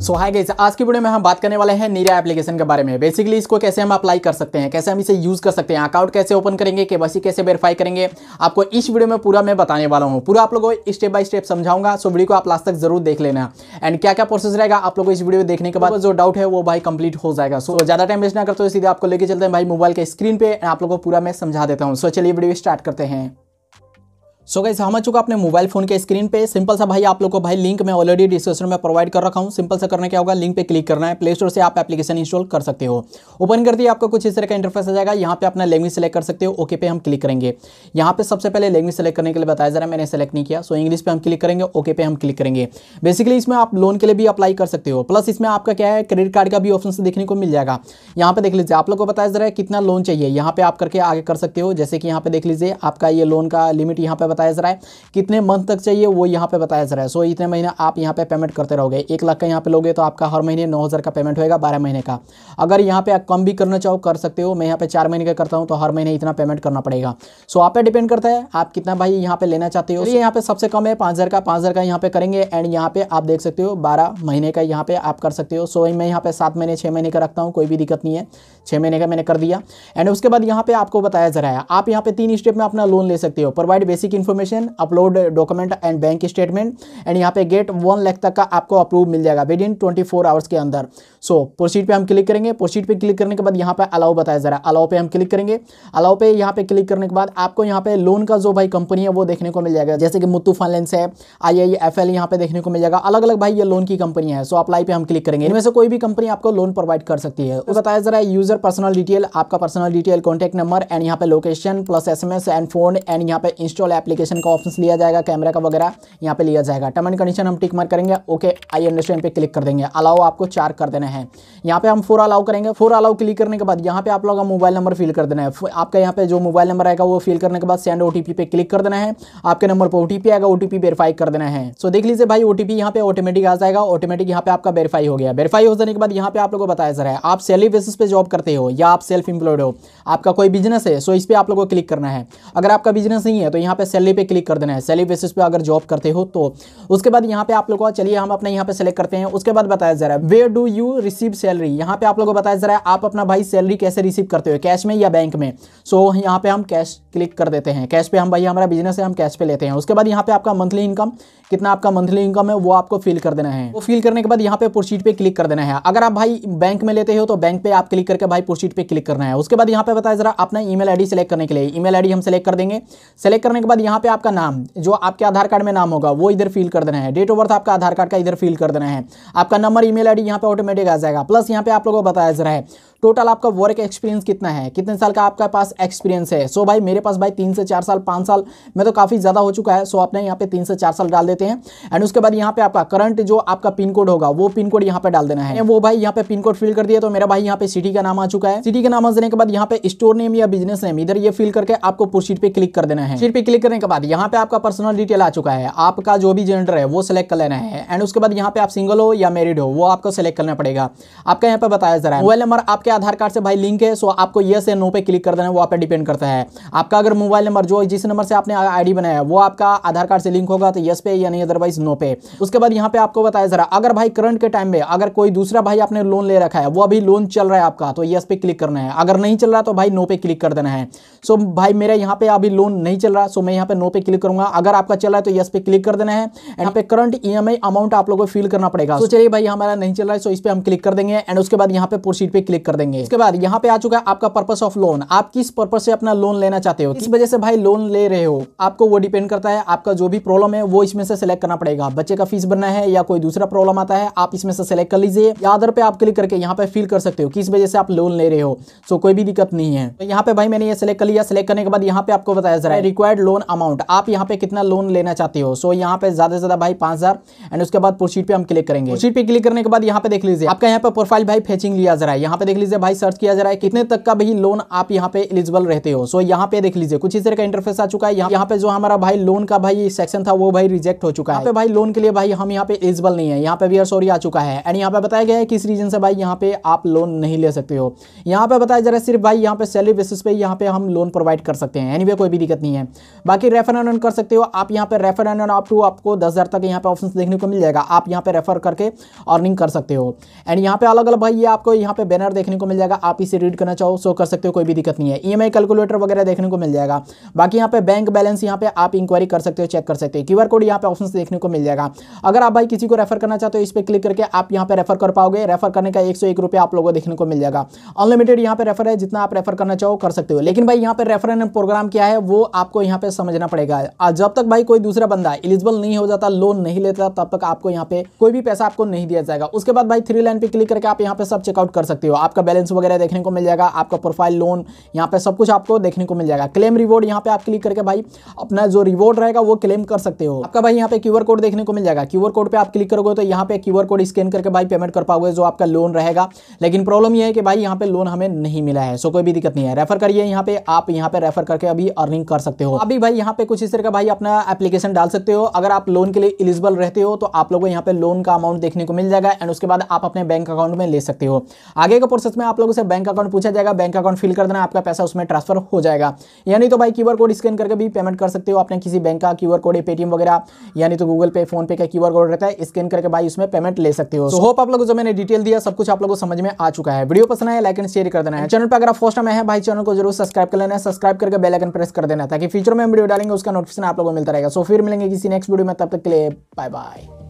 सो hi guys आज की video में हम बात करने वाले हैं नीरा एप्लीकेशन के बारे में बेसिकली इसको कैसे हम अप्लाई कर सकते हैं कैसे हम इसे यूज़ कर सकते हैं अकाउंट कैसे ओपन करेंगे के कैसे वेरीफाई करेंगे आपको इस वीडियो में पूरा मैं बताने वाला हूँ पूरा आप लोगों को स्टेप बाय स्टेप समझाऊंगा सो वीडियो को आप लास्ट तक जरूर देख लेना एंड क्या क्या प्रोसेस रहेगा आप लोगों को इस वीडियो देखने के बाद जो डाउट है वो भाई कंप्लीट हो जाएगा सो ज़्यादा टाइम वेस्ट ना करते हो सीधे आपको लेके चलते हैं भाई मोबाइल के स्क्रीन पर आप लोग को पूरा मैं समझा देता हूँ सो चलिए वीडियो स्टार्ट करते हैं सो गई समझ चुका अपने मोबाइल फोन के स्क्रीन पे सिंपल सा भाई आप लोग को भाई लिंक मैं ऑलरेडी डिस्क्रिप्शन में प्रोवाइड कर रखा हूँ सिंपल सा करना क्या होगा लिंक पे क्लिक करना है प्ले स्टोर से आप एप्लीकेशन इंस्टॉल कर सकते हो ओपन कर दिए आपको कुछ इस तरह का इंटरफेस आ जाएगा यहाँ पे अपना लैंग्वेज सेलेक्ट कर सकते हो ओके पे हम क्लिक करेंगे यहाँ पे सबसे पहले लैंग्वेज सेलेक्ट करने के लिए बताया जा रहा है मैंने सेलेक्ट नहीं किया सो इंग्लिश पे हम क्लिक करेंगे ओके पे हम क्लिक करेंगे बेसिकली इसमें आप लोन के लिए भी अप्लाई कर सकते हो प्लस इसमें आपका क्या है क्रेडिट कार्ड का भी ऑप्शन देखने को मिल जाएगा यहाँ पे देख लीजिए आप लोग को बताया जा रहा है कितना लोन चाहिए यहाँ पे आप करके आगे कर सकते हो जैसे कि यहाँ पे देख लीजिए आपका ये लोन का लिमिट यहाँ पे बताया जा रहा है कितने मंथ तक चाहिए वो यहाँ पे बताया जा रहा है सो इतने महीने आप यहाँ पे पेमेंट करते रहोगे एक लाख का यहाँ पे लोगे तो आपका हर महीने नौ का पेमेंट होगा बारह महीने का अगर यहाँ पे कम भी करना चाहो कर सकते हो मैं यहाँ पे चार महीने का करता हूँ तो हर महीने इतना पेमेंट करना पड़ेगा सो आप पे डिपेंड करता है आप कितना भाई यहाँ पे लेना चाहते हो यहाँ पे सबसे कम है पाँच का पाँच का यहाँ पे करेंगे एंड यहाँ पे आप देख सकते हो बारह महीने का यहाँ पे आप कर सकते हो सो मैं यहाँ पे सात महीने छः महीने का रखता हूँ कोई भी दिक्कत नहीं है छः महीने का मैंने कर दिया एंड उसके बाद यहाँ पे आपको बताया जा रहा है आप यहाँ पे तीन स्टेप में अपना लोन ले सकते हो provide basic inform information upload document and bank statement and यहाँ पे गेट वन लैख तक का आपको अप्रूव मिल जाएगा within twenty four hours के अंदर सो so, प्रोसीड पे हम क्लिक करेंगे प्रोसीड पे क्लिक करने के बाद यहाँ पे अलाउ बताया जा रहा है अलाउ पे हम क्लिक करेंगे अलाउ पे यहाँ पे क्लिक करने के बाद आपको यहाँ पे लोन का जो भाई कंपनी है वो देखने को मिल जाएगा जैसे कि मुत्तू फाइनेंस है आई आई एफ एल यहाँ पे देखने को मिल जाएगा अलग अलग भाई ये लोन की कंपनी है सो so, अप्लाई पे हम क्लिक करेंगे इनमें से कोई भी कंपनी आपको लोन प्रोवाइड कर सकती है तो बताया जा रहा है यूजर पर्सनल डिटेल आपका personal detail contact number and यहाँ पे location plus S and phone and यहाँ पे इंस्टॉल एप्लीकेशन नोटिफिकेशन का ऑप्शन लिया जाएगा कैमरा का वगैरह यहाँ पे लिया जाएगा टर्म एंड कंडीशन हम टिक मार करेंगे ओके आई अंडरस्टैंड पे क्लिक कर देंगे अलाउ आपको चार कर देना है यहाँ पे हम फोर अलाउ करेंगे फोर अलाउ क्लिक करने के बाद यहाँ पे आप लोगों का मोबाइल नंबर फिल कर देना है आपका यहाँ पे जो मोबाइल नंबर आएगा वो फिल करने के बाद सेंड ओ पे क्लिक कर देना है आपके नंबर पर ओ आएगा ओ वेरीफाई कर देना है सो देख लीजिए भाई ओ टी पी पे ऑटोमेटिक आ जाएगा ऑटोमेटिक यहाँ पे आपका वेरीफाई हो गया वेरीफाई हो जाने के बाद यहाँ पे आप लोगों को बताया जा रहा है आप सैलरी बेसिस पे जॉब करते हो या आप सेल्फ इंप्लॉयड हो आपका कोई बिजनेस है सो इस पर आप लोगों को क्लिक करना है अगर आपका बिजनेस नहीं है तो यहाँ पे सैलरी पे क्लिक कर देना है सैलरी बेसिस पे अगर जॉब करते हो तो उसके बाद यहाँ पे आप लोगों को चलिए हम अपने यहाँ पे सेलेक्ट करते हैं उसके बाद बताया जा रहा है way do you receive salary यहाँ पे आप लोगों को बताया जा रहा है आप अपना भाई सैलरी कैसे रिसीव करते हो कैश में या बैंक में सो so, यहाँ पे हम कैश क्लिक कर देते हैं कैश पे हम भाई हमारा बिजनेस है हम कैश पे लेते हैं उसके बाद यहाँ पे आपका मंथली इनकम कितना आपका मंथली इनकम है वो आपको फिल कर देना है वो फिल करने के बाद यहाँ पे पुरशीट पे क्लिक कर देना है अगर आप भाई बैंक में लेते हो तो बैंक पे आप क्लिक करके भाई पुरशीट पे क्लिक करना है उसके बाद यहाँ पे बताया जरा अपना ईमेल आईडी सेलेक्ट करने के लिए ईमेल आईडी हम सेलेक्ट कर देंगे सेलेक्ट करने के बाद यहाँ पे आपका नाम जो आपके आधार कार्ड में नाम होगा वो इधर फिल कर देना है डेट ऑफ बर्थ आपका आधार कार्ड का इधर फिल कर देना है आपका नंबर ईमेल आईडी यहाँ पर ऑटोमेटिक आ जाएगा प्लस यहाँ पे आप लोगों को बताया जा रहा है टोटल आपका वर्क एक्सपीरियंस कितना है कितने साल का आपका पास एक्सपीरियंस है सो भाई मेरे पास भाई तीन से चार साल पांच साल में तो काफ़ी ज़्यादा हो चुका है सो आपने यहाँ पे तीन से चार साल डाल देते हैं एंड उसके बाद यहाँ पे आपका करंट जो आपका पिन कोड होगा वो पिन कोड यहाँ पे डाल देना है वो भाई यहाँ पे पिन कोड फिल कर दिया तो मेरा भाई यहाँ पे सिटी का नाम आ चुका है सिटी का नाम आने के बाद यहाँ पे स्टोर नेम या बिजनेस नेम इधर ये फिल करके आपको पुरशीट पे क्लिक कर देना है सीट पे क्लिक करने के बाद यहाँ पे आपका पर्सनल डिटेल आ चुका है आपका जो भी जेंडर है वो सिलेक्ट कर लेना है एंड उसके बाद यहाँ पे आप सिंगल हो या मेरिड हो वो आपको सिलेक्ट करना पड़ेगा आपका यहाँ पे बताया जा रहा है मोबाइल नंबर आपके आपके आधार कार्ड से भाई लिंक है सो आपको यस या नो पे क्लिक कर देना है वो आप पे डिपेंड करता है आपका अगर मोबाइल नंबर जो जिस नंबर से आपने आईडी बनाया है वो आपका आधार कार्ड से लिंक होगा तो यस पे या नहीं अदरवाइज नो पे उसके बाद यहाँ पे आपको बताया जरा अगर भाई करंट के टाइम में अगर कोई दूसरा भाई आपने लोन ले रखा है वो अभी लोन चल रहा है आपका तो यस पे क्लिक करना है अगर नहीं चल रहा तो भाई नो पे क्लिक कर देना है सो भाई मेरे यहाँ पे अभी लोन नहीं चल रहा सो मैं यहाँ पे नो पे क्लिक करूंगा अगर आपका चल रहा है तो यस पे क्लिक कर देना है यहाँ पे करंट ईएमआई अमाउंट आप लोगों को फिल करना पड़ेगा तो चलिए भाई हमारा नहीं चल रहा है सो इस पर हम क्लिक कर देंगे एंड उसके बाद यहाँ पे प्रोसीड पे क्लिक कर देंगे इसके बाद यहाँ पे आ चुका है आपका पर्पस ऑफ लोन आप किस पर्पस से अपना लोन लेना चाहते हो किस वजह से भाई लोन ले रहे हो आपको वो डिपेंड करता है आपका जो भी प्रॉब्लम है वो इसमें सेलेक्ट करना पड़ेगा बच्चे का फीस बनना है या कोई दूसरा प्रॉब्लम आता है आप इसमें सेलेक्ट कर लीजिए या अदर पे आप क्लिक करके यहाँ पे फिल कर सकते हो किस वजह से आप लोन ले रहे हो सो कोई भी दिक्कत नहीं है तो यहाँ पे भाई मैंने ये सिलेक्ट कर लिया सिलेक्ट करने के बाद यहाँ पे आपको बताया जा रहा है रिक्वायर्ड लोन अमाउंट आप यहाँ पे कितना लोन लेना चाहते हो सो यहाँ पे ज्यादा से ज्यादा भाई पांच एंड उसके बाद प्रोसीड पे हम क्लिक करेंगे प्रोसीड पे क्लिक करने के बाद यहाँ पे देख लीजिए आपका यहाँ पे प्रोफाइल भाई फेचिंग लिया जा रहा है यहाँ पे देख लीजिए भाई सर्च किया जा रहा है कितने तक का भी लोन आप यहाँ पे एलिजिबल रहते हो सो यहाँ पे देख लीजिए कुछ इस तरह का इंटरफेस आ चुका है यहाँ यहाँ पे जो हमारा भाई लोन का भाई सेक्शन था वो भाई रिजेक्ट हो चुका है पे भाई लोन के लिए भाई हम यहाँ पे एलिजिबल नहीं है यहाँ पे भी सॉरी आ चुका है एंड यहाँ पे बताया गया है किस रीजन से भाई यहाँ पे आप लोन नहीं ले सकते हो यहाँ पे बताया जा रहा है सिर्फ भाई यहाँ पे सैलरी बेसिस पे यहाँ पे हम लोन प्रोवाइड कर सकते हैं एनी कोई भी दिक्कत नहीं है बाकी रेफर अर्न कर सकते हो आप यहाँ पे रेफर एंड अप अपू आपको दस तक यहाँ पे ऑप्शन देखने को मिल जाएगा आप यहाँ पे रेफर करके अर्निंग कर सकते हो एंड यहाँ पे अलग अलग भाई ये आपको यहाँ पे बैनर देखने को मिल जाएगा आप इसे रीड करना चाहो सो कर सकते हो कोई भी दिक्कत नहीं है ई e कैलकुलेटर वगैरह देखने को मिल जाएगा बाकी यहाँ पे बैंक बैलेंस यहाँ पे आप इंक्वायरी कर सकते हो चेक कर सकते हो क्यू कोड यहाँ पे ऑप्शन देखने को मिल जाएगा अगर आप भाई किसी को रेफर करना चाहते हो इस पर क्लिक करके आप यहाँ पे रेफर कर पाओगे रेफर करने का एक रुपया आप लोगों को देखने को मिल जाएगा अनलिमिटेड यहाँ पे रेफर है जितना आप रेफर करना चाहो कर सकते हो लेकिन भाई यहाँ पे रेफर प्रोग्राम क्या है वो आपको यहाँ पे समझना पड़ेगा जब तक भाई कोई दूसरा बंदा एलिजिबल नहीं हो जाता लोन नहीं लेता तब तक आपको यहाँ पे कोई भी पैसा आपको नहीं दिया जाएगा उसके बाद भाई थ्री लाइन पे क्लिक करके आप यहाँ पे सब चेकआउट कर सकते हो आपका बैलेंस वगैरह देखने को मिल जाएगा आपका प्रोफाइल लोन यहाँ पे सब कुछ आपको देखने को मिल जाएगा क्लेम रिवॉर्ड यहाँ पे आप क्लिक करके भाई अपना जो रिवॉर्ड रहेगा वो क्लेम कर सकते हो आपका भाई यहाँ पे क्यूआर कोड देखने को मिल जाएगा क्यूआर कोड पर आप क्लिक करोगे तो यहाँ पे क्यूआर कोड स्कैन करके भाई पेमेंट कर पाओगे जो आपका लोन रहेगा लेकिन प्रॉब्लम यह है कि भाई यहाँ पे लोन हमें नहीं मिला है सो कोई भी दिक्कत नहीं है रेफर करिए यहाँ पे आप यहाँ पे रेफर करके अभी अर्निंग कर सकते हो अभी भाई यहाँ पे कुछ इस तरह का भाई अपना एप्लीकेशन डाल सकते हो अगर आप लोन के लिए एलिजिबल रहते हो तो आप लोगों को यहाँ पे लोन का अमाउंट देखने को मिल जाएगा एंड उसके बाद आप अपने बैंक अकाउंट में ले सकते हो आगे का प्रोसेस उसमें आप लोगों से बैंक अकाउंट पूछा जाएगा बैंक अकाउंट फिल कर देना आपका पैसा उसमें ट्रांसफर हो जाएगा यानी तो भाई क्यूआर कोड स्कैन करके भी पेमेंट कर सकते हो आपने किसी बैंक का क्यूआर कोड पेटीएम वगैरह यानी तो गूगल पे फोन पे का क्यूआर कोड रहता है स्कैन करके भाई उसमें पेमेंट ले सकते हो होप आप लोगों जो मैंने डिटेल दिया सब कुछ आप लोगों को समझ में आ चुका है वीडियो पसंद आया लाइक एंड शेयर कर देना है चैनल पर अगर आप फर्स्ट टाइम है भाई चैनल को जरूर सब्सक्राइब कर लेना सब्सक्राइब करके बेल आइकन प्रेस कर देना ताकि फ्यूचर में वीडियो डालेंगे उसका नोटिफिकेशन आप लोगों को मिलता रहेगा सो फिर मिलेंगे किसी नेक्स्ट वीडियो में तब तक के लिए बाय बाय